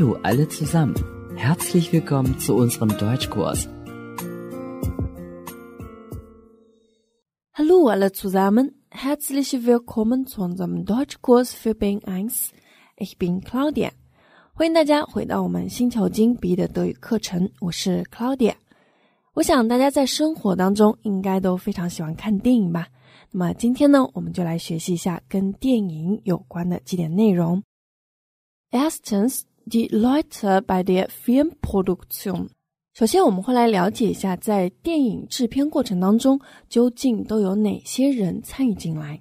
Hallo alle zusammen. Herzlich willkommen zu unserem Deutschkurs. Hallo alle zusammen. Herzlich willkommen zu unserem Deutschkurs für Bing 1. Ich bin Claudia. 欢迎大家回到我们星球金笔的德语课程，我是 Claudia。我想大家在生活当中应该都非常喜欢看电影吧？那么今天呢，我们就来学习一下跟电影有关的几点内容。Erstens Delighted by their film production。首先，我们会来了解一下在电影制片过程当中究竟都有哪些人参与进来。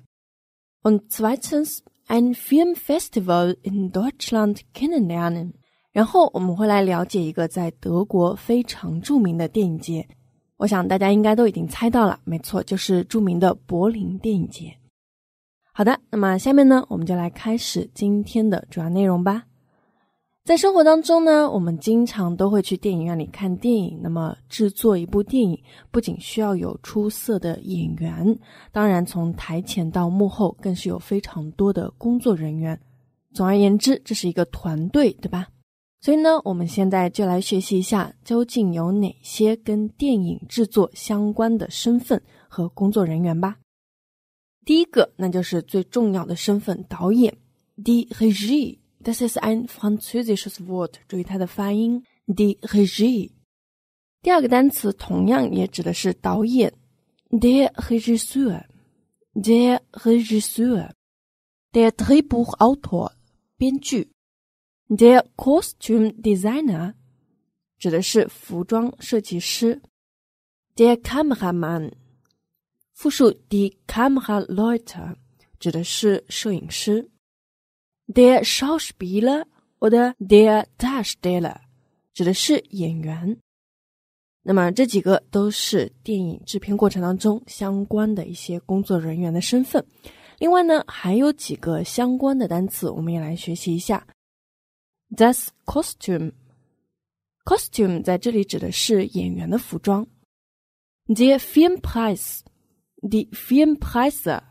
Und zweitens ein Filmfestival in Deutschland kennenlernen。然后，我们会来了解一个在德国非常著名的电影节。我想大家应该都已经猜到了，没错，就是著名的柏林电影节。好的，那么下面呢，我们就来开始今天的主要内容吧。在生活当中呢，我们经常都会去电影院里看电影。那么，制作一部电影不仅需要有出色的演员，当然从台前到幕后更是有非常多的工作人员。总而言之，这是一个团队，对吧？所以呢，我们现在就来学习一下究竟有哪些跟电影制作相关的身份和工作人员吧。第一个，那就是最重要的身份——导演 （D H G）。Das ist ein französisches Wort, die Regie. Der Regisseur. Der Regisseur. Der Drehbuchautor. Drehbuchautor，编剧。Der Costume Designer 指的是服装设计师。Der Kameramann，复数 die Kameraleute 指的是摄影师。Their showspeler 或 e their d a s h d a l e r 指的是演员。那么这几个都是电影制片过程当中相关的一些工作人员的身份。另外呢，还有几个相关的单词，我们也来学习一下。That's costume。Costume 在这里指的是演员的服装。The film price。The film price。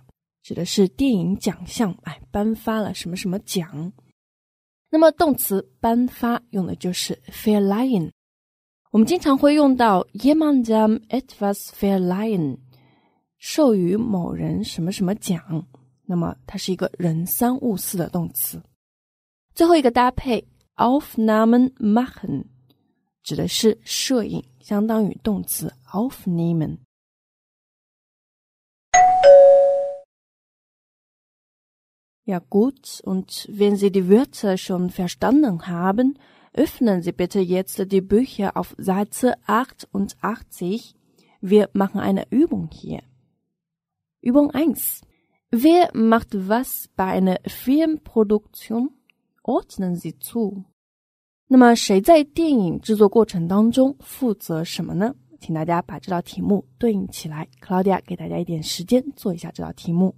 指的是电影奖项，哎，颁发了什么什么奖。那么动词颁发用的就是 f a i r l i i n 我们经常会用到 jemandem etwas f a i r l i i n 授予某人什么什么奖。那么它是一个人三物四的动词。最后一个搭配 a u f n a h m e n machen，指的是摄影，相当于动词 aufnehmen。Ja gut, und wenn Sie die Wörter schon verstanden haben, öffnen Sie bitte jetzt die Bücher auf Seite 88. Wir machen eine Übung hier. Übung 1. Wer macht was bei einer Filmproduktion? Ordnen Sie zu. 那么谁在电影制作过程当中负责什么呢？请大家把这道题目对应起来。Claudia 给大家一点时间做一下这道题目。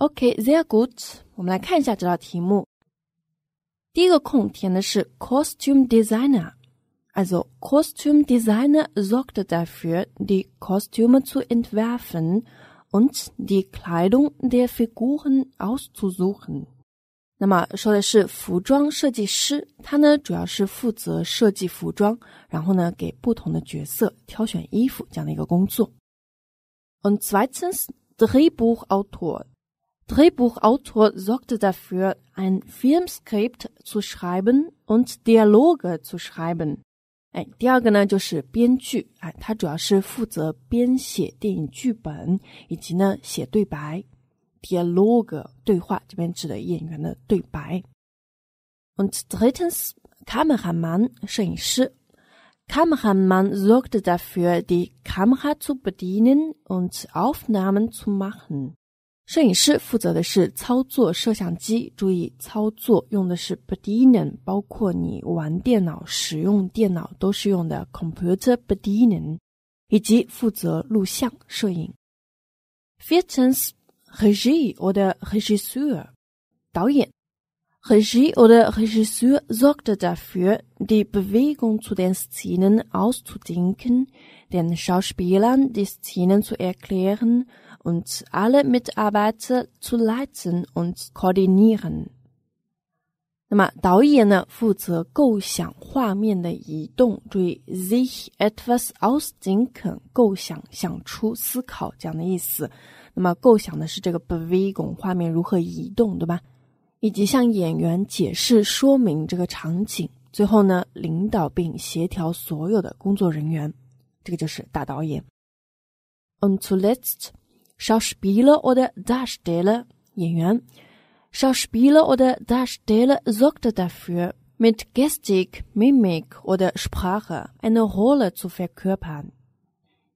OK, sehr gut. gut。我们来看一下这道题目。第一个空填的是 Costume Designer，also Costume Designer sorgte dafür, die Kostüme zu entwerfen und die Kleidung der Figuren auszusuchen. auszusuchen。那么说的是服装设计师，他呢主要是负责设计服装，然后呢给不同的角色挑选衣服这样的一个工作。Und zweitens Drehbuchautor。Drehbuchautor sorgte dafür, ein Filmskript zu schreiben und Dialoge zu schreiben. schreiben。哎，第二个呢就是编剧，哎，他主要是负责编写电影剧本以及呢写对白，Dialoge 对话这边指的演员的对白。Und drittens Kameramann 摄影师。Kameramann sorgte dafür, die Kamera zu bedienen und Aufnahmen zu machen. 摄影师负责的是操作摄像机，注意操作用的是 b e d i n e n 包括你玩电脑、使用电脑都是用的 computer b e d i n e n 以及负责录像、摄影。Festens Regie oder Regisseur 导演 Regie oder Regisseur sorgte dafür, die Bewegung zu den Szenen auszudenken, den Schauspielern die Szenen zu erklären. und leiten n alle Mitarbeiter 和所有工作人员来指 e 和协 n 那么导演呢，负责构想画面的移动。注意，sie etwas ausdenken，构想想出、思考这样的意思。那么构想的是这个 bewegen，画面如何移动，对吧？以及向演员解释说明这个场景。最后呢，领导并协调所有的工作人员。这个就是大导演。u n t e r s t ü t Schauspieler oder Darsteller，演员。Schauspieler oder Darsteller sorgt dafür, mit Gestik, Mimik oder Sprache eine Rolle zu verkörpern。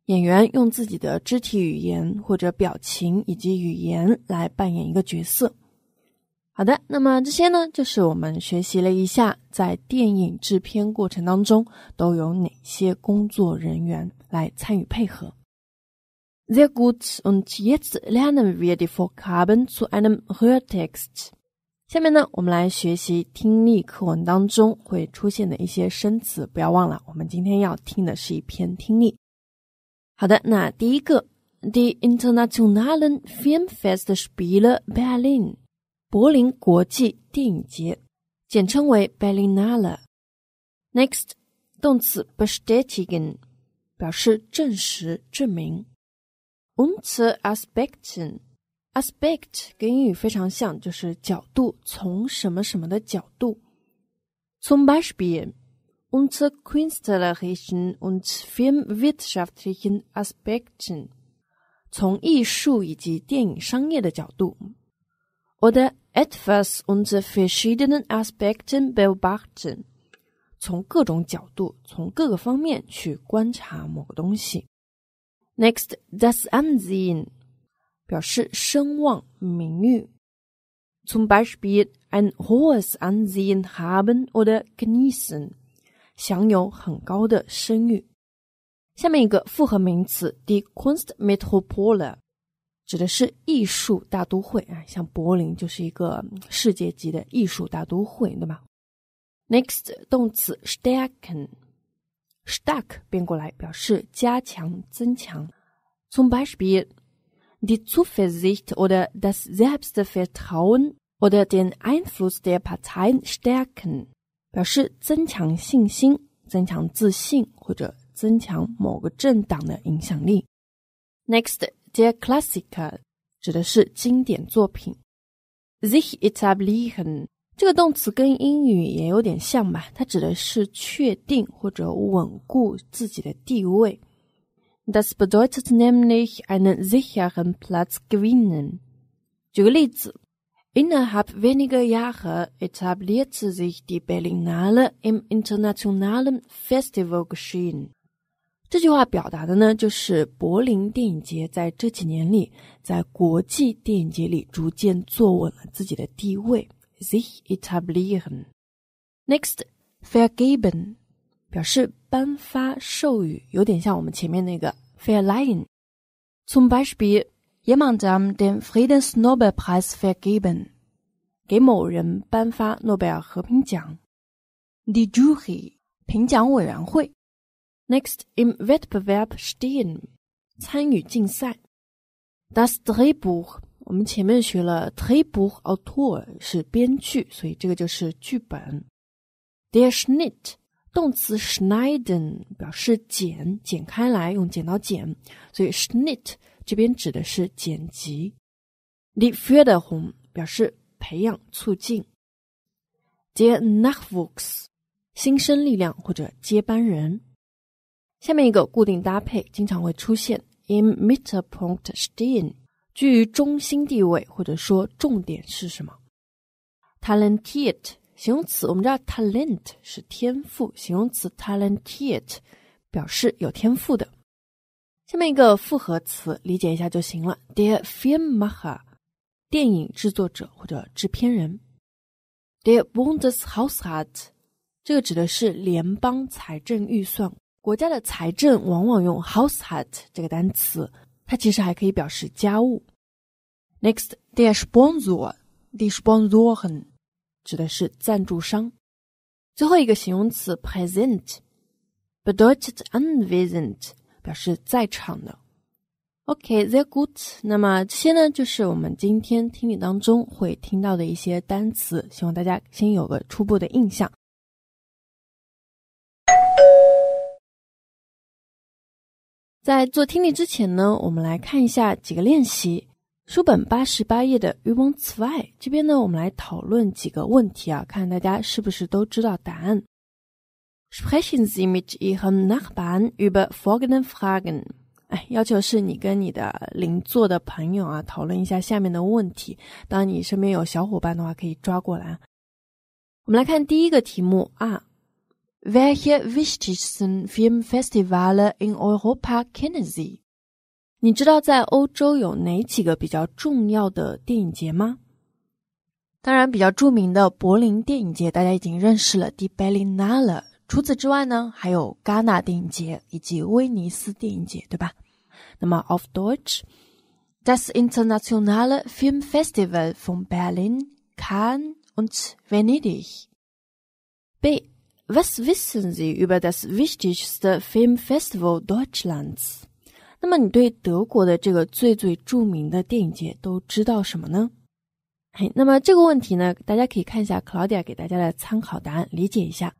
演员用自己的肢体语言或者表情以及语言来扮演一个角色。好的，那么这些呢，就是我们学习了一下，在电影制片过程当中都有哪些工作人员来参与配合。Sehr gut, und jetzt lernen wir die Vokabeln zu einem Hörtext. Hörtext. 下面呢，我们来学习听力课文当中会出现的一些生词。不要忘了，我们今天要听的是一篇听力。好的，那第一个，Die internationalen Filmfestspiele Berlin，柏林国际电影节，简称为 Berlinale。Next，动词 bestätigen，表示证实、证明。Unter Aspekten, Aspekt 跟英语非常像，就是角度，从什么什么的角度。Zum Beispiel unter künstlerischen und filmwirtschaftlichen Aspekten，从艺术以及电影商业的角度。Oder etwas unter verschiedenen Aspekten beobachten，从各种角度，从各个方面去观察某个东西。Next, das Ansehen 表示声望、名誉。Zum Beispiel ein hohes Ansehen haben oder genießen，享有很高的声誉。下面一个复合名词，die Kunstmetropole，指的是艺术大都会啊，像柏林就是一个世界级的艺术大都会，对吧？Next，动词 stärken。stark stark 变过来表示加强、增强。Zum Beispiel die Zuversicht oder das Selbstvertrauen oder den Einfluss der Parteien stärken，表示增强信心、增强自信或者增强某个政党的影响力。Next, der Klassiker 指的是经典作品。Sich etablieren 这个动词跟英语也有点像吧，它指的是确定或者稳固自己的地位。Das bedeutet nämlich einen sicheren Platz gewinnen. 举个例子 innerhalb weniger Jahre etablierte sich die Berlinale im internationalen Festivalgesehen。这句话表达的呢，就是柏林电影节在这几年里，在国际电影节里逐渐坐稳了自己的地位。sich etablieren. Next, vergeben 表示颁发授予，有点像我们前面那个 verleihen。Zum Beispiel jemandem den Friedensnobelpreis vergeben，给某人颁发诺贝尔和平奖。Die Jury，评奖委员会。Next im Wettbewerb stehen，参与竞赛。Das Drehbuch 我们前面学了 table author 是编剧，所以这个就是剧本。Der Schnitt 动词 schneiden 表示剪，剪开来，用剪刀剪，所以 Schnitt 这边指的是剪辑。Die Förderung 表示培养、促进。Die Nachwuchs 新生力量或者接班人。下面一个固定搭配经常会出现 in Mittelpunkt stehen。居于中心地位，或者说重点是什么？talented 形容词，我们知道 talent 是天赋，形容词 talented 表示有天赋的。下面一个复合词，理解一下就行了。The film maker 电影制作者或者制片人。The b u d e e s house hat 这个指的是联邦财政预算，国家的财政往往用 house hat 这个单词。它其实还可以表示家务。Next, d e r is h p o n s o r t e r e is h p o n s o r 指的是赞助商。最后一个形容词 present, bedeutet v r e s e n t 表示在场的。Okay, they're good。那么这些呢，就是我们今天听力当中会听到的一些单词，希望大家先有个初步的印象。在做听力之前呢，我们来看一下几个练习。书本八十八页的 "You w n t f y 这边呢，我们来讨论几个问题啊，看大家是不是都知道答案。Sprechen Sie mit Ihrem Nachbarn über folgende Fragen。哎，要求是你跟你的邻座的朋友啊，讨论一下下面的问题。当你身边有小伙伴的话，可以抓过来。我们来看第一个题目啊。Welche wichtigsten Filmfestivale in Europa kennen Sie? 你知道在欧洲有哪几个比较重要的电影节吗？当然，比较著名的柏林电影节大家已经认识了，Di Berlinale。除此之外呢，还有戛纳电影节以及威尼斯电影节，对吧？那么，auf Deutsch das internationale Filmfestival von Berlin, Cannes und Venedig. B was wissen Sie über das wichtigste Filmfestival Deutschlands？那么你对德国的这个最最著名的电影节都知道什么呢？哎，那么这个问题呢，大家可以看一下 Claudia 给大家的参考答案，理解一下。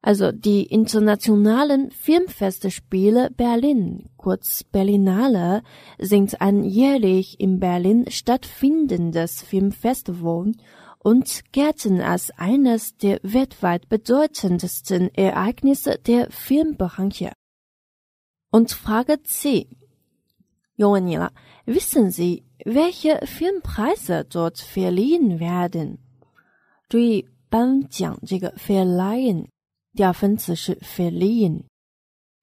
Also die internationalen Filmfestspiele Berlin, kurz Berlinale, sind ein jährlich in Berlin stattfindendes Filmfestival und gelten als eines der weltweit bedeutendsten Ereignisse der Filmbranche. Und Frage C. Junge wissen Sie, welche Filmpreise dort verliehen werden? verleihen. 注意颁奖这个 verleihen，第二分词是 verleihen。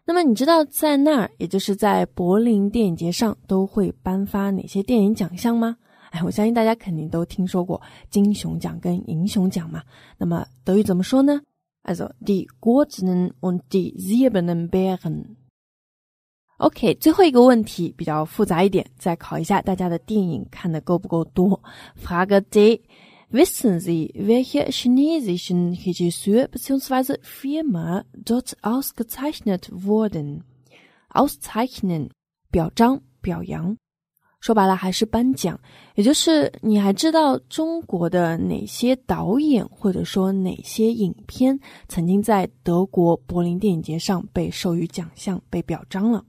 那么你知道在那儿，也就是在柏林电影节上都会颁发哪些电影奖项吗？我相信大家肯定都听说过金熊奖跟银熊奖嘛。那么德语怎么说呢？Also die Goldenen und die Silbernen b e r h e r OK，最后一个问题比较复杂一点，再考一下大家的电影看的够不够多。Fragen s wissen Sie, welche chinesischen r e g i s s e u r b z i e n g s w e s e Firmen dort ausgezeichnet wurden？Auszeichnen，表彰，表扬。说白了还是颁奖，也就是你还知道中国的哪些导演或者说哪些影片曾经在德国柏林电影节上被授予奖项、被表彰了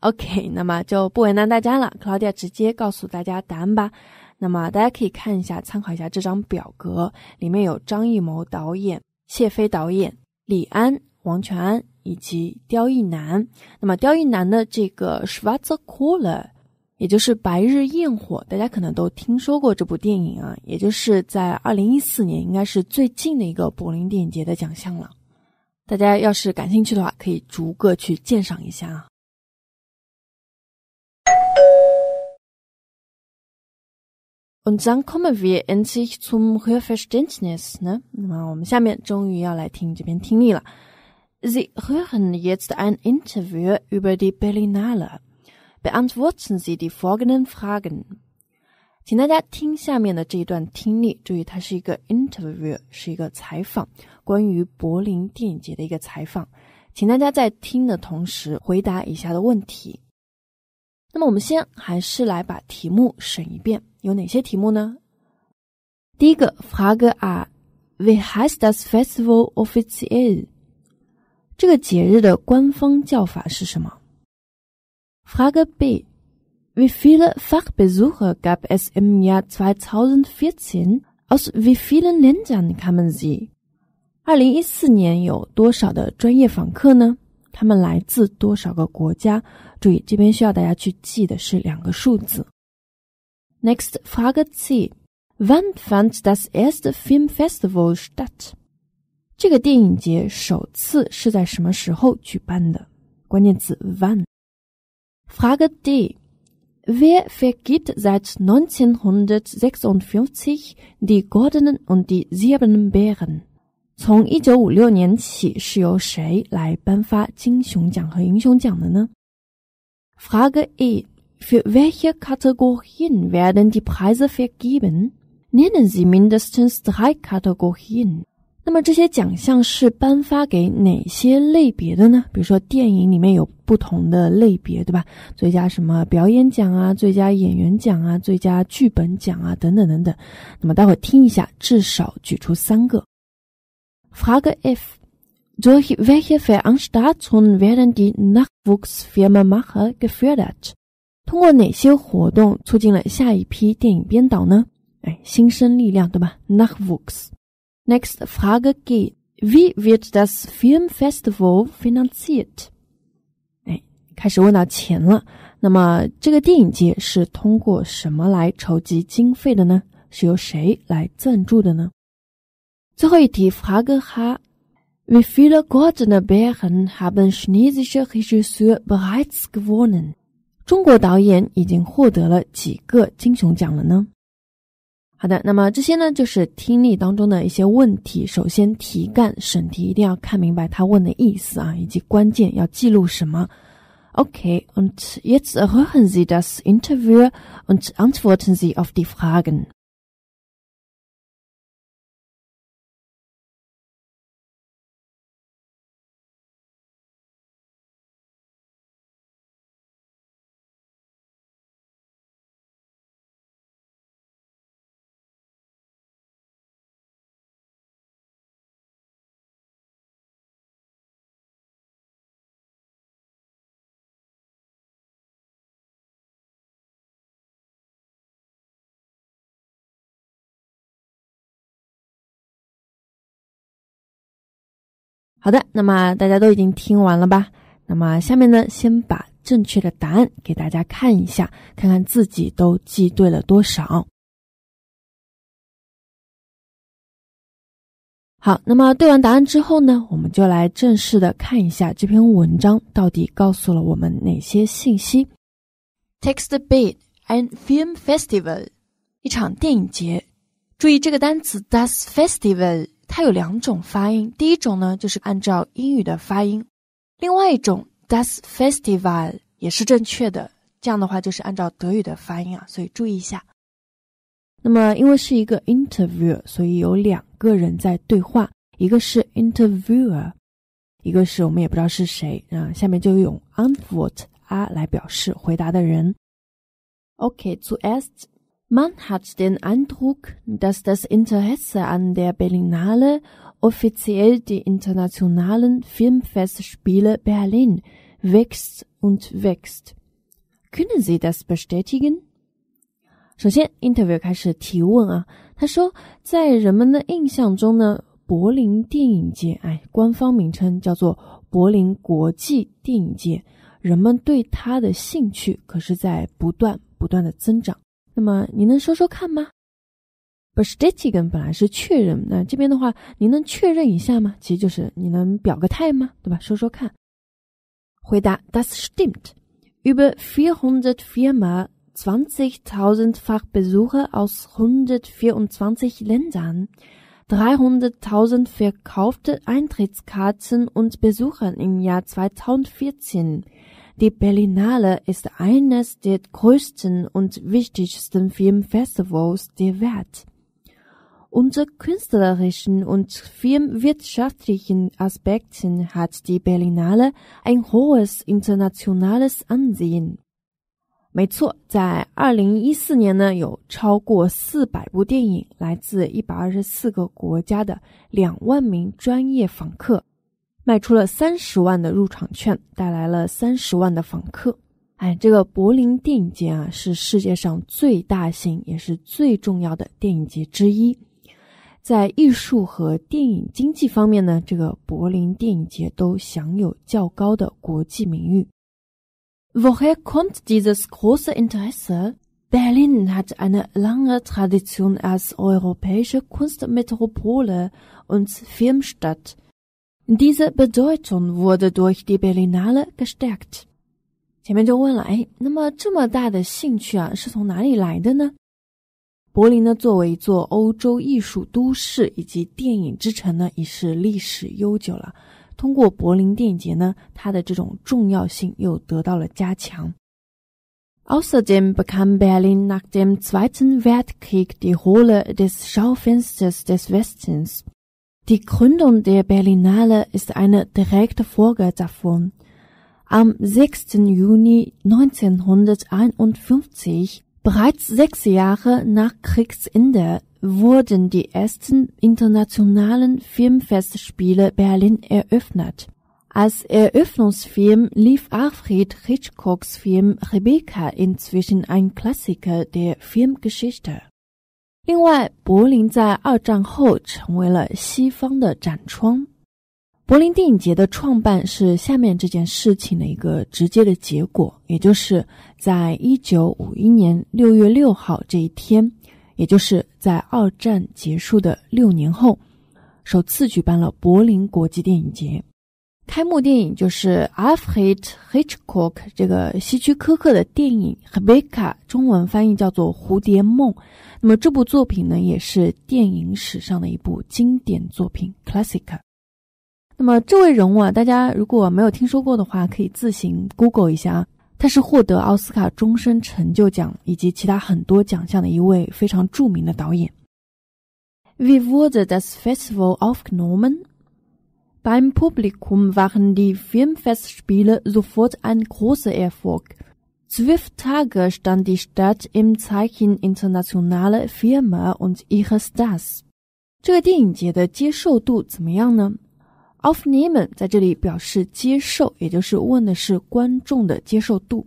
？OK，那么就不为难大家了，Claudia 直接告诉大家答案吧。那么大家可以看一下、参考一下这张表格，里面有张艺谋导演、谢飞导演、李安、王全安以及刁亦男。那么刁亦男的这个 s c h w a r z e c o o l e 也就是《白日焰火》，大家可能都听说过这部电影啊。也就是在二零一四年，应该是最近的一个柏林电影节的奖项了。大家要是感兴趣的话，可以逐个去鉴赏一下啊。那么我们下面终于要来听这篇听力了。Beantworten Sie die folgenden Fragen. 请大家听下面的这一段听力，注意它是一个 interview，是一个采访，关于柏林电影节的一个采访。请大家在听的同时回答以下的问题。那么我们先还是来把题目审一遍，有哪些题目呢？第一个 Frage: w h a is the festival official 这个节日的官方叫法是什么？Frage B. Wie viele Fachbesucher gab es im Jahr 2014? Aus wie vielen Ländern kamen sie? 二零一四年有多少的专业访客呢？他们来自多少个国家？注意，这边需要大家去记的是两个数字。Next Frage C. Wann fand das erste Filmfestival statt? 这个电影节首次是在什么时候举办的？关键词 wann。Frage D. Wer vergibt seit 1956 die goldenen und die silbernen Bären? 从一九五六年起，是由谁来颁发金熊奖和银熊奖的呢？Frage ne, ne? E. Für welche Kategorien werden die Preise vergeben? Nennen Sie mindestens drei Kategorien. 那么这些奖项是颁发给哪些类别的呢？比如说电影里面有不同的类别，对吧？最佳什么表演奖啊，最佳演员奖啊，最佳剧本奖啊，等等等等。那么待会儿听一下，至少举出三个。Frage F：Durch welche Veranstaltungen werden die Nachwuchsfilmemacher gefördert？通过哪些活动促进了下一批电影编导呢？哎，新生力量，对吧？Nachwuchs。Nächste Frage G. Wie wird das Filmfestival finanziert? 哎，开始问到钱了。那么这个电影节是通过什么来筹集经费的呢？是由谁来赞助的呢？最后一题，Frage H. Wie viele Goldene Bären haben chinesische Regisseur bereits gewonnen？中国导演已经获得了几个金熊奖了呢？好的，那么这些呢，就是听力当中的一些问题。首先，题干审题一定要看明白他问的意思啊，以及关键要记录什么。Okay, und jetzt hören Sie das Interview und antworten Sie auf die Fragen. 好的，那么大家都已经听完了吧？那么下面呢，先把正确的答案给大家看一下，看看自己都记对了多少。好，那么对完答案之后呢，我们就来正式的看一下这篇文章到底告诉了我们哪些信息。Text the b i t and film festival，一场电影节。注意这个单词 does festival。它有两种发音，第一种呢就是按照英语的发音，另外一种 das Festival 也是正确的。这样的话就是按照德语的发音啊，所以注意一下。那么因为是一个 interview，所以有两个人在对话，一个是 interviewer，一个是我们也不知道是谁啊。下面就用 Antwort 啊来表示回答的人。Okay, zuerst. Man hat den Eindruck, dass das Interesse an der Berlinale offiziell die internationalen Filmfestspiele Berlin wächst und wächst. Können Sie das bestätigen? 首先，interview 开始提问啊，他说，在人们的印象中呢，柏林电影节，哎，官方名称叫做柏林国际电影节，人们对它的兴趣可是在不断不断的增长。那么您能说说看吗？Bestätigen 本来是确认，那这边的话，您能确认一下吗？其实就是你能表个态吗？对吧？说说看。回答：Das stimmt. Über 400 Firmen, 20.000-fach Besucher aus 124 Ländern, 300.000 verkaufte Eintrittskarten und Besucher im Jahr 2014. Die Berlinale ist eines der größten und wichtigsten Filmfestivals der Welt. Unter künstlerischen und filmwirtschaftlichen Aspekten hat die Berlinale ein hohes internationales Ansehen. 没错，在二零一四年呢，有超过四百部电影来自一百二十四个国家的两万名专业访客。卖出了三十万的入场券，带来了三十万的访客。哎，这个柏林电影节啊，是世界上最大型也是最重要的电影节之一。在艺术和电影经济方面呢，这个柏林电影节都享有较高的国际名誉。Woher kommt dieses große Interesse? Berlin hat eine lange Tradition als europäische Kunstmetropole und Filmstadt. Dieser Bedeutung wurde durch die Berlinale gestärkt. 前面就问了，哎，那么这么大的兴趣啊，是从哪里来的呢？柏林呢，作为一座欧洲艺术都市以及电影之城呢，已是历史悠久了。通过柏林电影节呢，它的这种重要性又得到了加强。Außerdem bekam Berlin nach dem Zweiten Weltkrieg die Rolle des Schaufensters des Westens. Die Gründung der Berlinale ist eine direkte Folge davon. Am 6. Juni 1951, bereits sechs Jahre nach Kriegsende, wurden die ersten internationalen Filmfestspiele Berlin eröffnet. Als Eröffnungsfilm lief Alfred Hitchcocks Film Rebecca inzwischen ein Klassiker der Filmgeschichte. 另外，柏林在二战后成为了西方的“展窗”。柏林电影节的创办是下面这件事情的一个直接的结果，也就是在一九五一年六月六号这一天，也就是在二战结束的六年后，首次举办了柏林国际电影节。开幕电影就是 Hitchcock 这个希区柯克的电影《Hedda》，中文翻译叫做《蝴蝶梦》。那么这部作品呢，也是电影史上的一部经典作品，classic。那么这位人物啊，大家如果没有听说过的话，可以自行 Google 一下啊。他是获得奥斯卡终身成就奖以及其他很多奖项的一位非常著名的导演。Wie wurde das Festival aufgenommen? Beim Publikum waren die Filmfestspiele sofort ein großer Erfolg. Zwölf Tage stand die Stadt im Zeichen i n t e r n a t i o n a l e Firma und ihres t a r s 这个电影节的接受度怎么样呢？Aufnehmen 在这里表示接受，也就是问的是观众的接受度。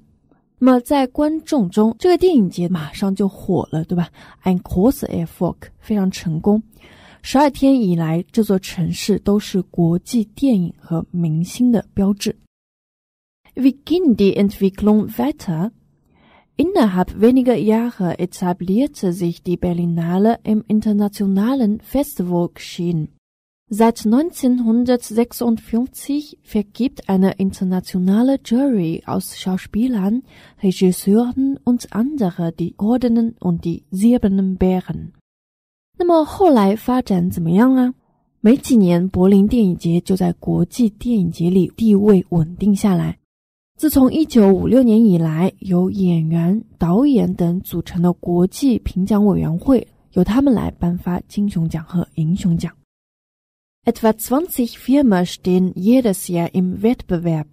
那么在观众中，这个电影节马上就火了，对吧？Ein a u s e r Erfolg，非常成功。十二天以来，这座城市都是国际电影和明星的标志。Wie ging die Entwicklung weiter? Innerhalb weniger Jahre etablierte sich die Berlinale im internationalen Festivalgeschehen. Seit 1956 vergibt eine internationale Jury aus Schauspielern, Regisseuren und anderen die goldenen und die silbernen Bären. 那么后来发展怎么样啊？没几年，柏林电影节就在国际电影节里地位稳定下来。自从1956年以来，由演员、导演等组成的国际评奖委员会由他们来颁发金熊奖和银熊奖。Etwa zwanzig f i r m e stehen jedes Jahr im Wettbewerb.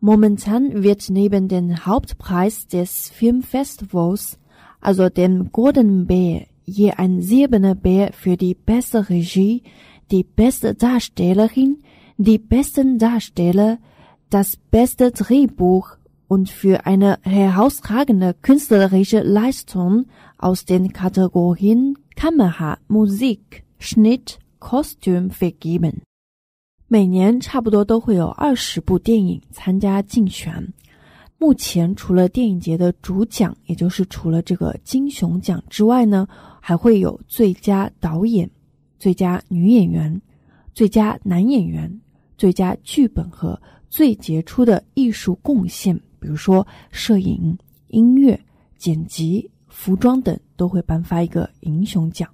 Momentan wird neben den Hauptpreis des Filmfestivals, also dem g o l d e n b e a r je ein Silberner Bär für die beste Regie, die beste Darstellerin, die besten Darsteller. das beste Drehbuch und für eine herausragende künstlerische Leistung aus den Kategorien Kamera, Musik, Schnitt, Kostüm vergeben. 每年差不多都会有二十部电影参加竞选。目前除了电影节的主奖，也就是除了这个金熊奖之外呢，还会有最佳导演、最佳女演员、最佳男演员、最佳剧本和最杰出的艺术贡献，比如说摄影、音乐、剪辑、服装等，都会颁发一个“英雄奖”。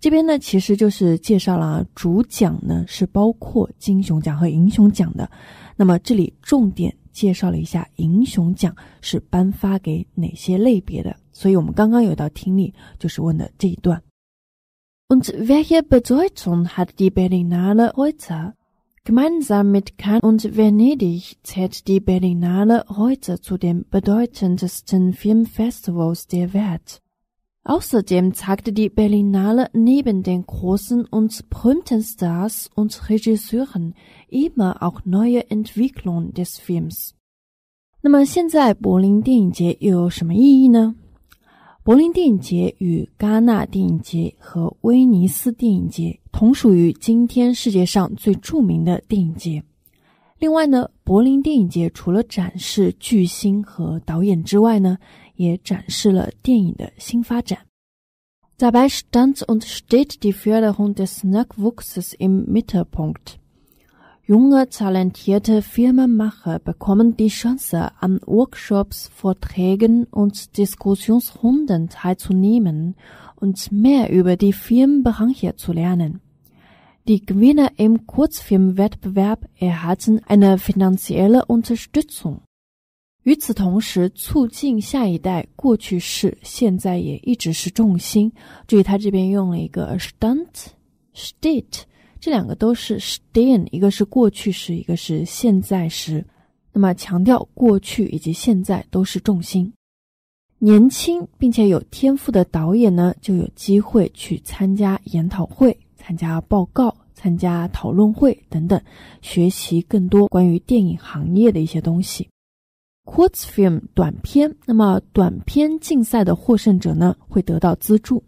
这边呢，其实就是介绍了主奖呢是包括金熊奖和英雄奖的。那么这里重点介绍了一下英雄奖是颁发给哪些类别的。所以我们刚刚有道听力就是问的这一段。Und welche Bedeutung hat die Berlinale heute? Gemeinsam mit Cannes und Venedig zählt die Berlinale heute zu den bedeutendsten Filmfestivals der Welt. Außerdem zeigte die Berlinale neben den großen und berühmten Stars und Regisseuren immer auch neue Entwicklungen des Films. 那么现在柏林电影节又有什么意义呢？柏林电影节与戛纳电影节和威尼斯电影节同属于今天世界上最著名的电影节。另外呢，柏林电影节除了展示巨星和导演之外呢，也展示了电影的新发展。Dabei stand und steht die Förderung des Nachwuchses im Mittelpunkt. Junge, talentierte Filmemacher bekommen die Chance, an Workshops, Vorträgen und Diskussionsrunden teilzunehmen und mehr über die Filmbranche zu lernen. Die Gewinner im Kurzfilmwettbewerb erhalten eine finanzielle Unterstützung. 与此同时，促进下一代，过去式现在也一直是重心。注意，它这边用了一个 stunt state 这两个都是 stain，一个是过去时，一个是现在时。那么强调过去以及现在都是重心。年轻并且有天赋的导演呢，就有机会去参加研讨会、参加报告、参加讨论会等等，学习更多关于电影行业的一些东西。Quartz film 短片，那么短片竞赛的获胜者呢，会得到资助。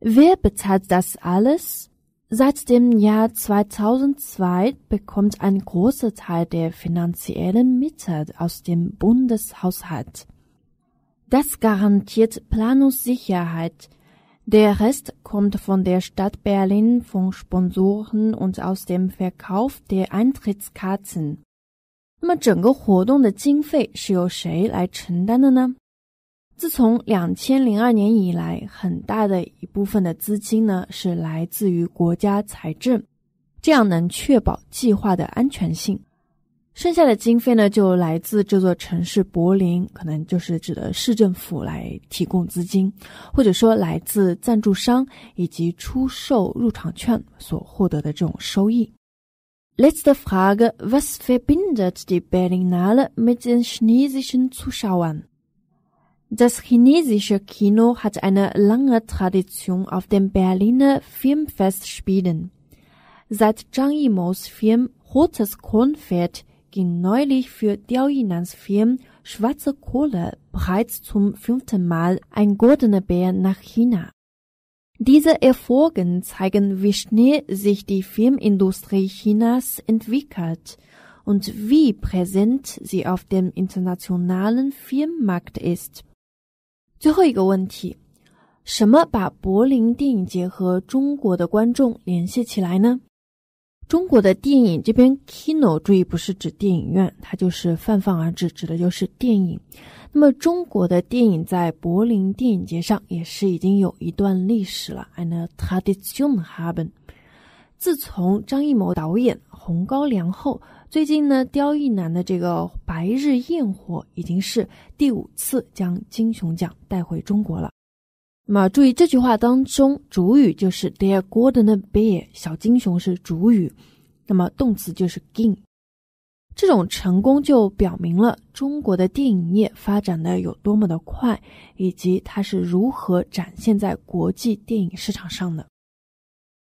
Ve bčas das a l i c Seit dem Jahr 2002 bekommt ein großer Teil der finanziellen Mittel aus dem Bundeshaushalt. Das garantiert Planungssicherheit. Der Rest kommt von der Stadt Berlin, von Sponsoren und aus dem Verkauf der Eintrittskarten. 那么整个活动的经费是由谁来承担的呢？自从两千零二年以来，很大的一部分的资金呢是来自于国家财政，这样能确保计划的安全性。剩下的经费呢就来自这座城市柏林，可能就是指的市政府来提供资金，或者说来自赞助商以及出售入场券所获得的这种收益。Let's the Frage was verbindet die Berlinale mit den chinesischen Zuschauern. Das chinesische Kino hat eine lange Tradition auf dem Berliner Filmfestspielen. Seit Zhang Yimous Film Rotes Kornfeld ging neulich für Diao Yinans Film Schwarze Kohle bereits zum fünften Mal ein goldener Bär nach China. Diese Erfolgen zeigen, wie schnell sich die Filmindustrie Chinas entwickelt und wie präsent sie auf dem internationalen Filmmarkt ist. 最后一个问题，什么把柏林电影节和中国的观众联系起来呢？中国的电影这边 Kino，注意不是指电影院，它就是泛泛而指，指的就是电影。那么中国的电影在柏林电影节上也是已经有一段历史了，and tradition haben。自从张艺谋导演《红高粱》后。最近呢，刁亦男的这个《白日焰火》已经是第五次将金熊奖带回中国了。那么，注意这句话当中，主语就是 t h e a r golden bear 小金熊是主语，那么动词就是 gain。这种成功就表明了中国的电影业发展的有多么的快，以及它是如何展现在国际电影市场上的。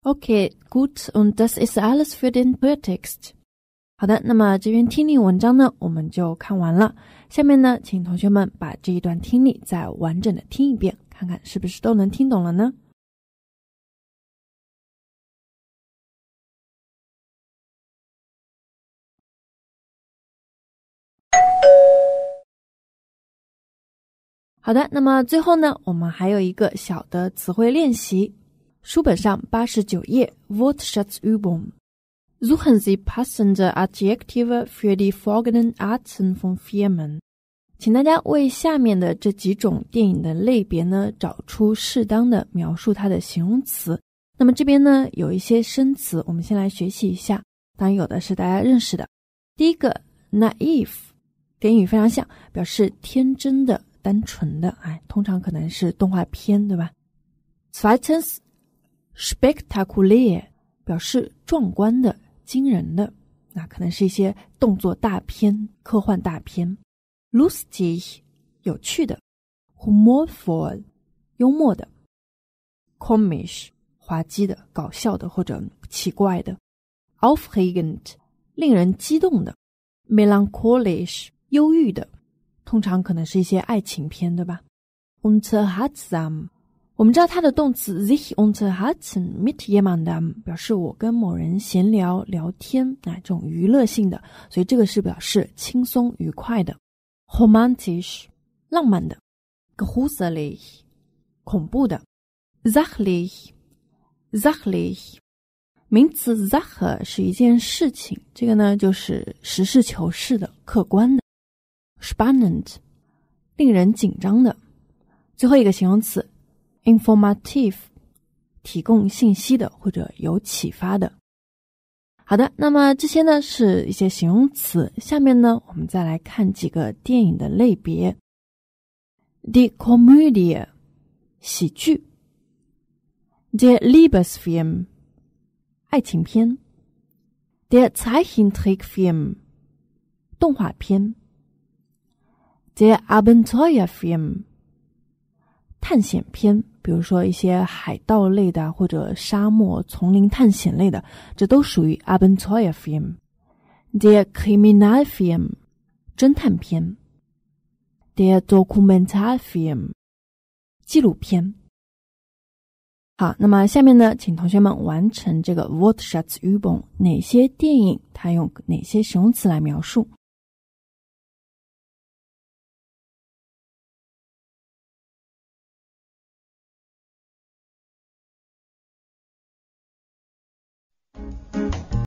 Okay, g d t n d h i s i s a l i c e s für den Text. 好的，那么这篇听力文章呢，我们就看完了。下面呢，请同学们把这一段听力再完整的听一遍，看看是不是都能听懂了呢？好的，那么最后呢，我们还有一个小的词汇练习，书本上八十九页，What shuts u b o m Zu hänz passend adjective für die folgenden Arten von Filmen，请大家为下面的这几种电影的类别呢找出适当的描述它的形容词。那么这边呢有一些生词，我们先来学习一下。当然有的是大家认识的。第一个 naive，跟英语非常像，表示天真的、单纯的，哎，通常可能是动画片，对吧？Spectacular，s 表示壮观的。惊人的，那可能是一些动作大片、科幻大片。l u s t i g 有趣的；Humorvoll，幽默的；Komisch，滑稽的、搞笑的或者奇怪的；Aufregend，令人激动的；Melancholisch，忧郁的。通常可能是一些爱情片，对吧？Unterhaltsam。我们知道它的动词，this unterhalten mit jemandem 表示我跟某人闲聊聊天，啊，这种娱乐性的，所以这个是表示轻松愉快的，romantisch 浪漫的，ghusali 恐怖的，zachli zachli 名词 z a c h e 是一件事情，这个呢就是实事求是的客观的，spannend 令人紧张的，最后一个形容词。Informative，提供信息的或者有启发的。好的，那么这些呢是一些形容词。下面呢，我们再来看几个电影的类别：The comedy，喜剧；The love i film，爱情片；The c h i n t r i c k film，动画片；The a b e n t u r film，探险片。比如说一些海盗类的或者沙漠、丛林探险类的，这都属于 a b v e n t u r e film。The criminal film，侦探片。The documentary film，纪录片。好，那么下面呢，请同学们完成这个 What shots y o u b o n k 哪些电影它用哪些形容词来描述？